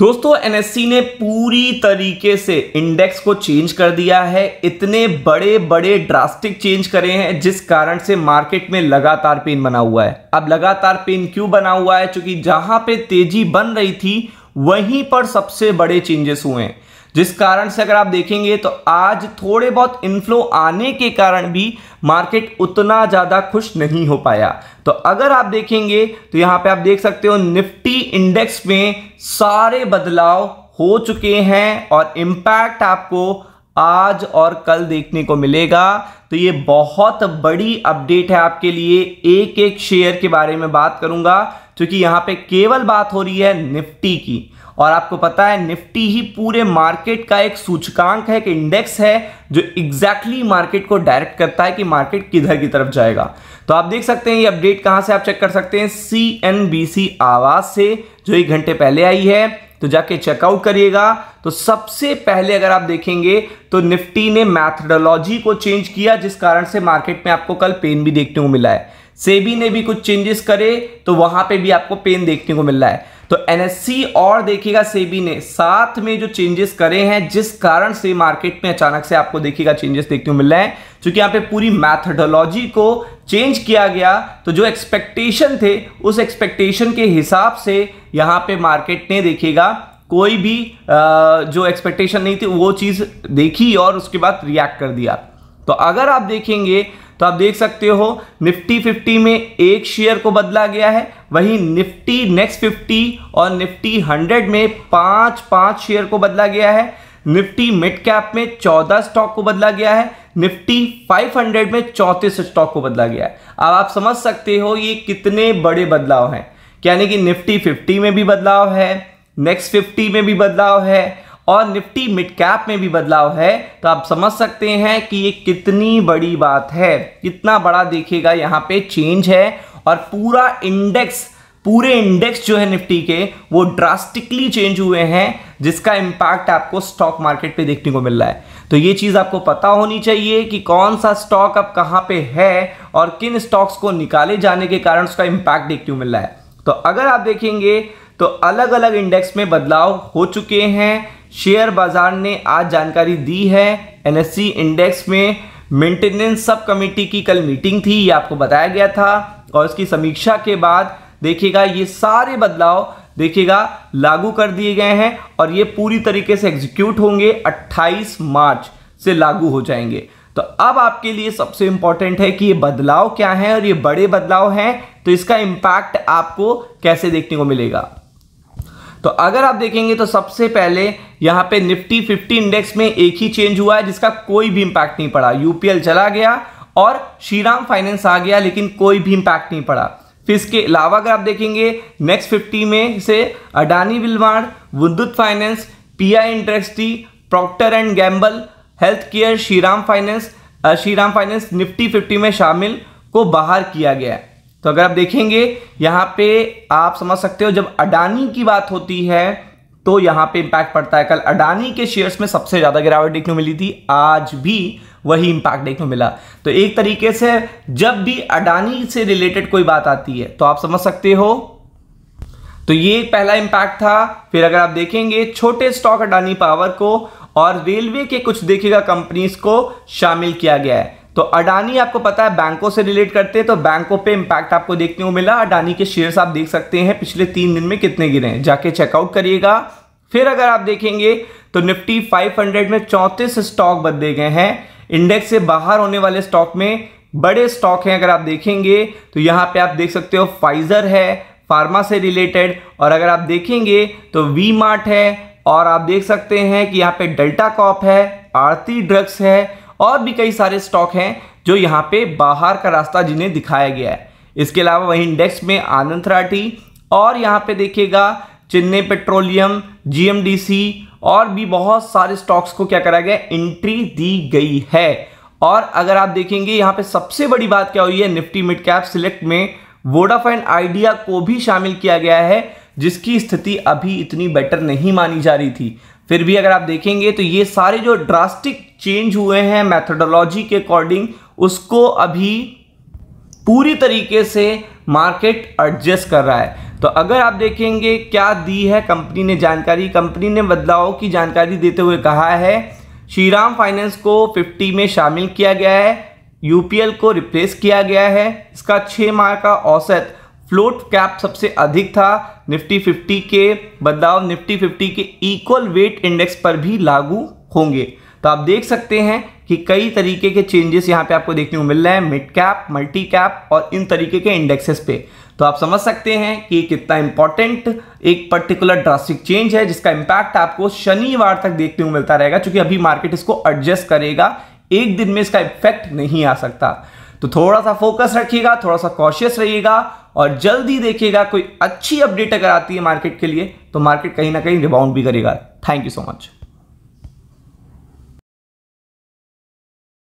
दोस्तों एनएससी ने पूरी तरीके से इंडेक्स को चेंज कर दिया है इतने बड़े बड़े ड्रास्टिक चेंज करे हैं जिस कारण से मार्केट में लगातार पेन बना हुआ है अब लगातार पेन क्यों बना हुआ है क्योंकि जहां पे तेजी बन रही थी वहीं पर सबसे बड़े चेंजेस हुए हैं जिस कारण से अगर आप देखेंगे तो आज थोड़े बहुत इनफ्लो आने के कारण भी मार्केट उतना ज़्यादा खुश नहीं हो पाया तो अगर आप देखेंगे तो यहाँ पे आप देख सकते हो निफ्टी इंडेक्स में सारे बदलाव हो चुके हैं और इम्पैक्ट आपको आज और कल देखने को मिलेगा तो ये बहुत बड़ी अपडेट है आपके लिए एक एक शेयर के बारे में बात करूंगा क्योंकि यहां पे केवल बात हो रही है निफ्टी की और आपको पता है निफ्टी ही पूरे मार्केट का एक सूचकांक है एक इंडेक्स है जो एग्जैक्टली exactly मार्केट को डायरेक्ट करता है कि मार्केट किधर की तरफ जाएगा तो आप देख सकते हैं ये अपडेट कहाँ से आप चेक कर सकते हैं सी एन बी सी आवाज़ से जो एक घंटे पहले आई है तो जाके चेकआउट करिएगा तो सबसे पहले अगर आप देखेंगे तो निफ्टी ने मैथडोलॉजी को चेंज किया जिस कारण से मार्केट में आपको कल पेन भी देखने को मिला है सेबी ने भी कुछ चेंजेस करे तो वहां पे भी आपको पेन देखने को मिल रहा है तो एनएससी और देखिएगा सेबी ने साथ में जो चेंजेस करे हैं जिस कारण से मार्केट में अचानक से आपको देखिएगा चेंजेस देखने को मिल रहे हैं क्योंकि यहाँ पे पूरी मैथडोलॉजी को चेंज किया गया तो जो एक्सपेक्टेशन थे उस एक्सपेक्टेशन के हिसाब से यहाँ पे मार्केट ने देखिएगा कोई भी जो एक्सपेक्टेशन नहीं थी वो चीज़ देखी और उसके बाद रिएक्ट कर दिया तो अगर आप देखेंगे तो आप देख सकते हो निफ्टी 50 में एक शेयर को बदला गया है वहीं निफ्टी नेक्स्ट 50 और निफ्टी 100 में पांच पांच शेयर को बदला गया है निफ्टी मिड कैप में 14 स्टॉक को बदला गया है निफ्टी 500 में चौंतीस स्टॉक को बदला गया है अब आप समझ सकते हो ये कितने बड़े बदलाव हैं यानी कि निफ्टी 50 में भी बदलाव है नेक्स्ट 50 में भी बदलाव है और निफ्टी मिड कैप में भी बदलाव है तो आप समझ सकते हैं कि ये कितनी बड़ी बात है कितना बड़ा देखिएगा यहाँ पे चेंज है और पूरा इंडेक्स पूरे इंडेक्स जो है निफ्टी के वो ड्रास्टिकली चेंज हुए हैं जिसका इम्पैक्ट आपको स्टॉक मार्केट पे देखने को मिल रहा है तो ये चीज़ आपको पता होनी चाहिए कि कौन सा स्टॉक अब कहाँ पे है और किन स्टॉक्स को निकाले जाने के कारण उसका इम्पैक्ट देखने को मिल रहा है तो अगर आप देखेंगे तो अलग अलग इंडेक्स में बदलाव हो चुके हैं शेयर बाजार ने आज जानकारी दी है एनएससी इंडेक्स e में मेंटेनेंस सब कमेटी की कल मीटिंग थी ये आपको बताया गया था और उसकी समीक्षा के बाद देखिएगा ये सारे बदलाव देखिएगा लागू कर दिए गए हैं और ये पूरी तरीके से एग्जीक्यूट होंगे 28 मार्च से लागू हो जाएंगे तो अब आपके लिए सबसे इंपॉर्टेंट है कि ये बदलाव क्या है और ये बड़े बदलाव हैं तो इसका इम्पैक्ट आपको कैसे देखने को मिलेगा तो अगर आप देखेंगे तो सबसे पहले यहाँ पे निफ्टी 50 इंडेक्स में एक ही चेंज हुआ है जिसका कोई भी इंपैक्ट नहीं पड़ा यूपीएल चला गया और श्रीराम फाइनेंस आ गया लेकिन कोई भी इंपैक्ट नहीं पड़ा फिर इसके अलावा अगर आप देखेंगे नेक्स्ट फिफ्टी में से अडानी विलमाड़ वुंदुत finance P I industry Procter and Gamble health care Shriram finance Shriram finance Nifty fifty में शामिल को बाहर किया गया है तो अगर आप देखेंगे यहां पे आप समझ सकते हो जब अडानी की बात होती है तो यहां पे इंपैक्ट पड़ता है कल अडानी के शेयर्स में सबसे ज़्यादा गिरावट देखने को मिली थी आज भी वही इंपैक्ट देखने को मिला तो एक तरीके से जब भी अडानी से रिलेटेड कोई बात आती है तो आप समझ सकते हो तो ये पहला इम्पैक्ट था फिर अगर आप देखेंगे छोटे स्टॉक अडानी पावर को और रेलवे के कुछ देखेगा कंपनीज को शामिल किया गया है तो अडानी आपको पता है बैंकों से रिलेट करते हैं तो बैंकों पे इम्पैक्ट आपको देखने को मिला अडानी के शेयर्स आप देख सकते हैं पिछले तीन दिन में कितने गिरे हैं जाके चेकआउट करिएगा फिर अगर आप देखेंगे तो निफ्टी 500 में चौंतीस स्टॉक बदले गए हैं इंडेक्स से बाहर होने वाले स्टॉक में बड़े स्टॉक हैं अगर आप देखेंगे तो यहाँ पे आप देख सकते हो फाइजर है फार्मा से रिलेटेड और अगर आप देखेंगे तो वी मार्ट है और आप देख सकते हैं कि यहाँ पे डेल्टा कॉप है आरती ड्रग्स है और भी कई सारे स्टॉक हैं जो यहाँ पे बाहर का रास्ता जिन्हें दिखाया गया है इसके अलावा वही इंडेक्स में आनंद राठी और यहाँ पे देखिएगा चेन्नई पेट्रोलियम जीएमडीसी और भी बहुत सारे स्टॉक्स को क्या करा गया एंट्री दी गई है और अगर आप देखेंगे यहाँ पे सबसे बड़ी बात क्या हुई है निफ्टी मिड कैप सिलेक्ट में वोडाफाइन आइडिया को भी शामिल किया गया है जिसकी स्थिति अभी इतनी बेटर नहीं मानी जा रही थी फिर भी अगर आप देखेंगे तो ये सारे जो ड्रास्टिक चेंज हुए हैं मैथडोलॉजी के अकॉर्डिंग उसको अभी पूरी तरीके से मार्केट एडजस्ट कर रहा है तो अगर आप देखेंगे क्या दी है कंपनी ने जानकारी कंपनी ने बदलाव की जानकारी देते हुए कहा है श्रीराम फाइनेंस को 50 में शामिल किया गया है यूपीएल को रिप्लेस किया गया है इसका छः माह का औसत फ्लोट कैप सबसे अधिक था निफ्टी 50 के बदलाव निफ्टी 50 के इक्वल वेट इंडेक्स पर भी लागू होंगे तो आप देख सकते हैं कि कई तरीके के चेंजेस यहाँ पे आपको देखने को मिल रहे हैं मिड कैप मल्टी कैप और इन तरीके के इंडेक्सेस पे तो आप समझ सकते हैं कि कितना इंपॉर्टेंट एक पर्टिकुलर ड्रास्टिक चेंज है जिसका इम्पैक्ट आपको शनिवार तक देखने को मिलता रहेगा क्योंकि अभी मार्केट इसको एडजस्ट करेगा एक दिन में इसका इफेक्ट नहीं आ सकता तो थोड़ा सा फोकस रखिएगा थोड़ा सा कॉशियस रहिएगा और जल्दी देखिएगा कोई अच्छी अपडेट अगर आती है मार्केट के लिए तो मार्केट कहीं ना कहीं रिबाउंड भी करेगा थैंक यू सो मच